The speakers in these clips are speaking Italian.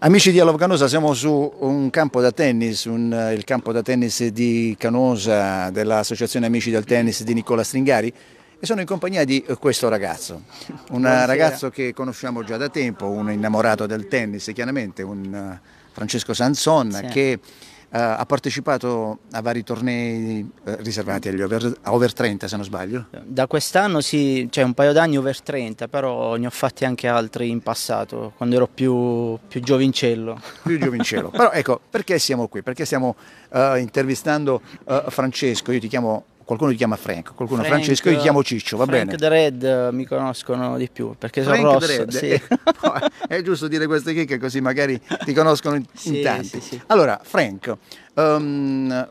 Amici di Alov Canosa, siamo su un campo da tennis, un, eh, il campo da tennis di Canosa dell'Associazione Amici del Tennis di Nicola Stringari e sono in compagnia di eh, questo ragazzo, un eh, Buonasera. ragazzo che conosciamo già da tempo, un innamorato del tennis chiaramente, un Francesco Sanson sì. che eh, ha partecipato a vari tornei eh, riservati agli over, over 30 se non sbaglio. Da quest'anno sì, cioè un paio d'anni over 30, però ne ho fatti anche altri in passato, quando ero più, più giovincello. Più giovincello, però ecco, perché siamo qui? Perché stiamo uh, intervistando uh, Francesco, io ti chiamo qualcuno li chiama Frank, qualcuno Frank, Francesco, io li chiamo Ciccio, va Frank bene. Frank The Red eh, mi conoscono di più perché Frank sono rosso. Red, sì. è giusto dire queste chicche così magari ti conoscono in, sì, tanti. Sì, allora, Frank, um,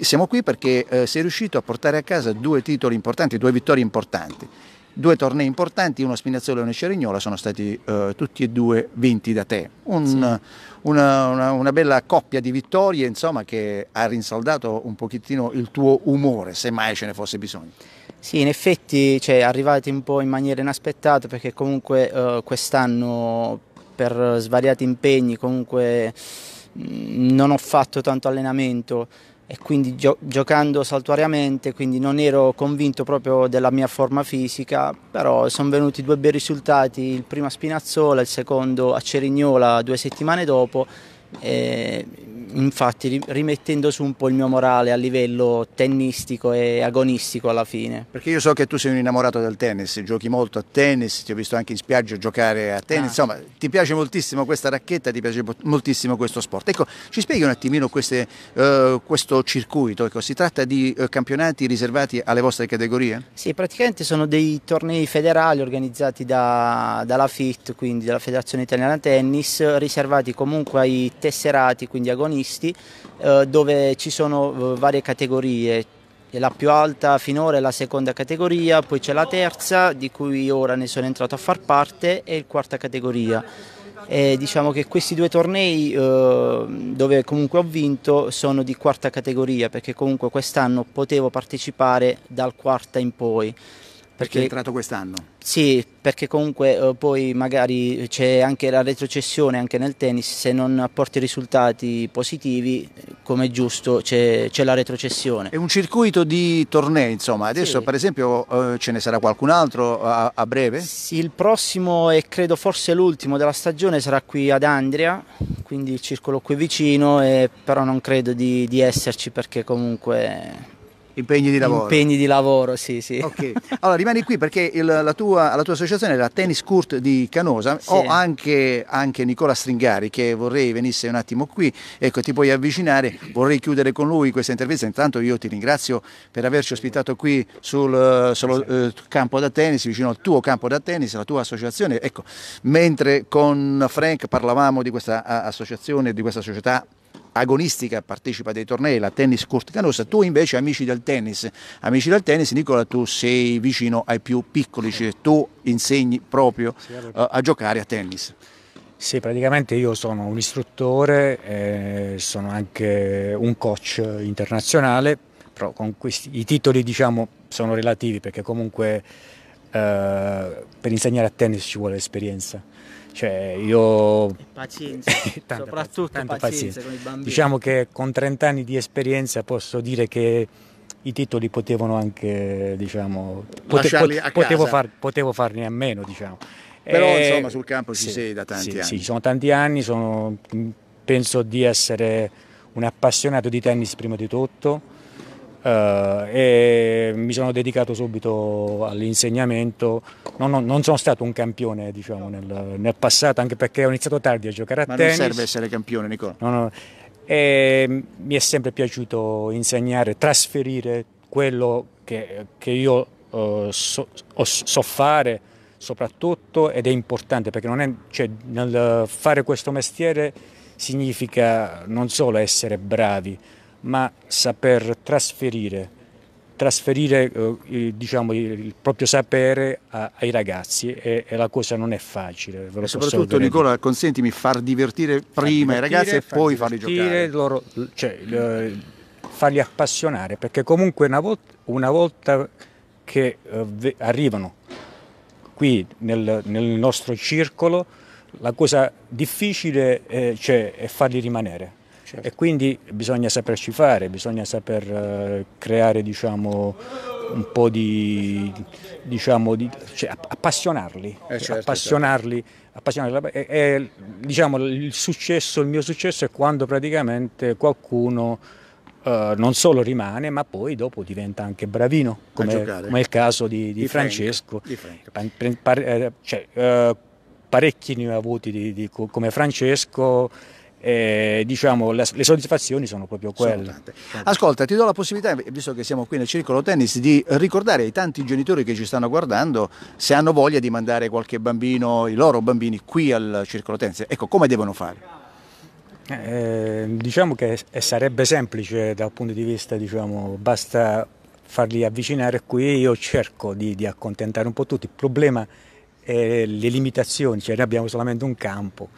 siamo qui perché eh, sei riuscito a portare a casa due titoli importanti, due vittorie importanti. Due tornei importanti, uno a Spinazzola e uno a Cerignola, sono stati eh, tutti e due vinti da te. Un, sì. una, una, una, bella coppia di vittorie insomma, che ha rinsaldato un pochettino il tuo umore, se mai ce ne fosse bisogno. Sì, in effetti cioè, arrivati un po' in maniera inaspettata perché comunque eh, quest'anno per svariati impegni comunque non ho fatto tanto allenamento e quindi gio- giocando saltuariamente, quindi non ero convinto proprio della mia forma fisica, però sono venuti due bei risultati, il primo a Spinazzola, il secondo a Cerignola due settimane dopo. E infatti rimettendo su un po' il mio morale a livello tennistico e agonistico alla fine. Perché io so che tu sei un innamorato del tennis, giochi molto a tennis, ti ho visto anche in spiaggia giocare a tennis, ah. insomma ti piace moltissimo questa racchetta, ti piace moltissimo questo sport. Ecco, ci spieghi un attimino queste, uh, questo circuito, ecco, si tratta di uh, campionati riservati alle vostre categorie? Sì, praticamente sono dei tornei federali organizzati da, dalla FIT, quindi dalla Federazione Italiana Tennis, riservati comunque ai tesserati, quindi agonisti professionisti eh, dove ci sono eh, varie categorie. La più alta finora è la seconda categoria, poi c'è la terza di cui ora ne sono entrato a far parte e la quarta categoria. E diciamo che questi due tornei eh, dove comunque ho vinto sono di quarta categoria perché comunque quest'anno potevo partecipare dal quarta in poi. Perché è entrato quest'anno? Sì, perché comunque eh, poi magari c'è anche la retrocessione anche nel tennis, se non apporti risultati positivi, eh, come è giusto, c'è, la retrocessione. È un circuito di tornei, insomma, adesso sì. per esempio eh, ce ne sarà qualcun altro a, a breve? Sì, il prossimo e credo forse l'ultimo della stagione sarà qui ad Andria, quindi il circolo qui vicino, e, però non credo di, di esserci perché comunque Impegni di lavoro. Impegni di lavoro, sì, sì. Okay. Allora rimani qui perché il, la, tua, la, tua, associazione è la Tennis Court di Canosa. Sì. Ho anche, anche, Nicola Stringari che vorrei venisse un attimo qui, ecco ti puoi avvicinare, vorrei chiudere con lui questa intervista. Intanto io ti ringrazio per averci ospitato qui sul, sul eh, campo da tennis, vicino al tuo campo da tennis, la tua associazione. Ecco, mentre con Frank parlavamo di questa associazione, di questa società agonistica, partecipa a dei tornei, la tennis court canossa, tu invece amici del tennis, amici del tennis Nicola tu sei vicino ai più piccoli, cioè tu insegni proprio uh, a giocare a tennis. Sì, praticamente io sono un istruttore, eh, sono anche un coach internazionale, però con questi, i titoli diciamo sono relativi perché comunque eh, per insegnare a tennis ci vuole esperienza. Cioè io... E pazienza, soprattutto pazienza, pazienza. con i bambini. Diciamo che con 30 anni di esperienza posso dire che i titoli potevano anche, diciamo, pote, pote, potevo, far, potevo, farne a meno, diciamo. Però e, eh, insomma sul campo ci sì, sei da tanti sì, anni. Sì, sono tanti anni, sono, penso di essere un appassionato di tennis prima di tutto, eh, e mi sono dedicato subito all'insegnamento, non, non, non, sono stato un campione diciamo, nel, nel, passato anche perché ho iniziato tardi a giocare a Ma tennis. Ma non serve essere campione Nicola? No, no. E mi è sempre piaciuto insegnare, trasferire quello che, che io uh, so, so, fare soprattutto ed è importante perché è, cioè, nel fare questo mestiere significa non solo essere bravi, ma saper trasferire, trasferire eh, diciamo, il proprio sapere a, ai ragazzi e, e, la cosa non è facile. e soprattutto Nicola, consentimi, far divertire prima far divertire, i ragazzi e poi farli giocare. Loro, cioè, eh, farli appassionare, perché comunque una volta, una volta che eh, arrivano qui nel, nel, nostro circolo, la cosa difficile eh, cioè, è farli rimanere Certo. E quindi bisogna saperci fare, bisogna saper eh, creare diciamo, un po' di, diciamo, di cioè, appassionarli, eh certo, appassionarli, certo. appassionarli. E, e, diciamo, il, successo, il mio successo è quando praticamente qualcuno eh, non solo rimane, ma poi dopo diventa anche bravino, come, come è il caso di, di, di Francesco. Frank, Frank. Pa, pa, cioè, eh, parecchi ne ho avuti come Francesco eh, diciamo, le, le, soddisfazioni sono proprio quelle. Ascolta, ti do la possibilità, visto che siamo qui nel circolo tennis, di ricordare ai tanti genitori che ci stanno guardando se hanno voglia di mandare qualche bambino, i loro bambini, qui al circolo tennis. Ecco, come devono fare? Eh, diciamo che sarebbe semplice dal punto di vista, diciamo, basta farli avvicinare qui, io cerco di, di accontentare un po' tutti, il problema è le limitazioni, cioè noi abbiamo solamente un campo,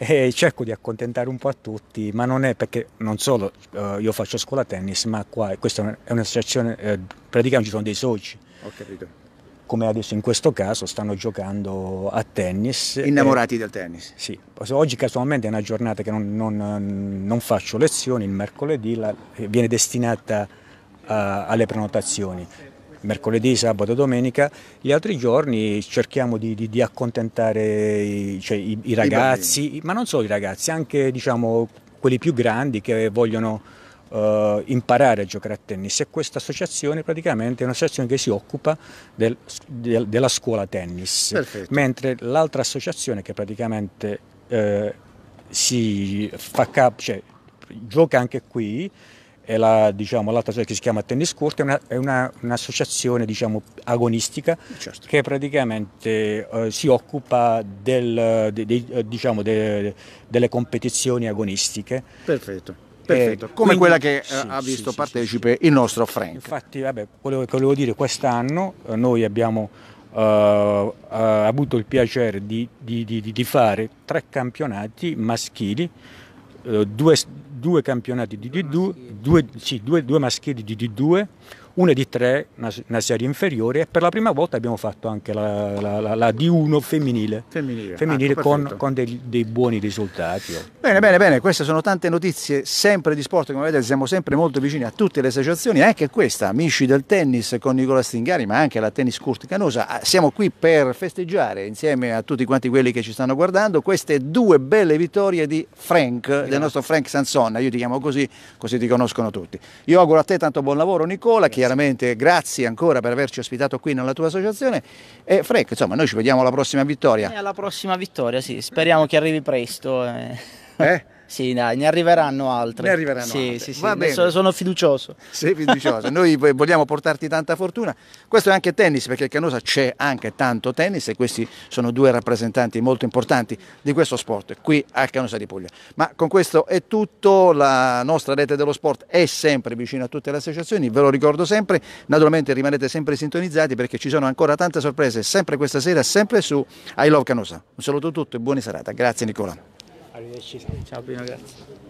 e cerco di accontentare un po' a tutti, ma non è perché non solo eh, io faccio scuola tennis, ma qua questa è un'associazione, eh, praticamente ci sono dei soci. Ho capito come adesso in questo caso stanno giocando a tennis. Innamorati e, del tennis. Sì, oggi casualmente è una giornata che non, non, non faccio lezioni, il mercoledì la, viene destinata a, alle prenotazioni mercoledì, sabato, domenica, gli altri giorni cerchiamo di, di, di accontentare cioè, i, i, ragazzi, I ma non solo i ragazzi, anche diciamo, quelli più grandi che vogliono uh, imparare a giocare a tennis e questa associazione praticamente è un'associazione che si occupa del, del, della scuola tennis, Perfetto. mentre l'altra associazione che praticamente eh, si fa cap- cioè, gioca anche qui è la, diciamo, l'altra che si chiama Tennis Court, è, una, una, un'associazione diciamo, agonistica certo. che praticamente eh, si occupa del, de, de, diciamo, de, delle competizioni agonistiche. Perfetto. Perfetto. Eh, come quindi, quella che eh, sì, ha visto sì, partecipe sì, il nostro Frank. Infatti, vabbè, volevo, volevo dire, quest'anno eh, noi abbiamo Uh, uh, avuto il piacere di, di, di, di, fare tre campionati maschili eh, due, due, campionati di D2, due, sì, due, due maschili di D2, una di tre, una, serie inferiore e per la prima volta abbiamo fatto anche la, la, la, la D1 femminile, femminile, femminile ah, ecco, con, con dei, dei, buoni risultati. Oh. Bene, bene, bene, queste sono tante notizie sempre di sport, come vedete siamo sempre molto vicini a tutte le associazioni, anche questa, amici del tennis con Nicola Stingari, ma anche la tennis Curt Canosa, ah, siamo qui per festeggiare insieme a tutti quanti quelli che ci stanno guardando queste due belle vittorie di Frank, Grazie. del nostro Frank Sansonna, io ti chiamo così, così ti conoscono tutti. Io auguro a te tanto buon lavoro Nicola, che chiaramente grazie ancora per averci ospitato qui nella tua associazione e Frank, insomma, noi ci vediamo alla prossima vittoria. E alla prossima vittoria, sì, speriamo che arrivi presto. Eh? eh? Sì, dai, ne arriveranno altre. Ne arriveranno sì, altre. Sì, sì, Va bene. Sono, sono fiducioso. Sei fiducioso. Noi vogliamo portarti tanta fortuna. Questo è anche tennis, perché a Canosa c'è anche tanto tennis e questi sono due rappresentanti molto importanti di questo sport qui a Canosa di Puglia. Ma con questo è tutto. La nostra rete dello sport è sempre vicina a tutte le associazioni, ve lo ricordo sempre. Naturalmente rimanete sempre sintonizzati perché ci sono ancora tante sorprese, sempre questa sera, sempre su I Love Canosa. Un saluto a tutti e buona serata. Grazie Nicola. Arrivederci. Ciao Pino, grazie.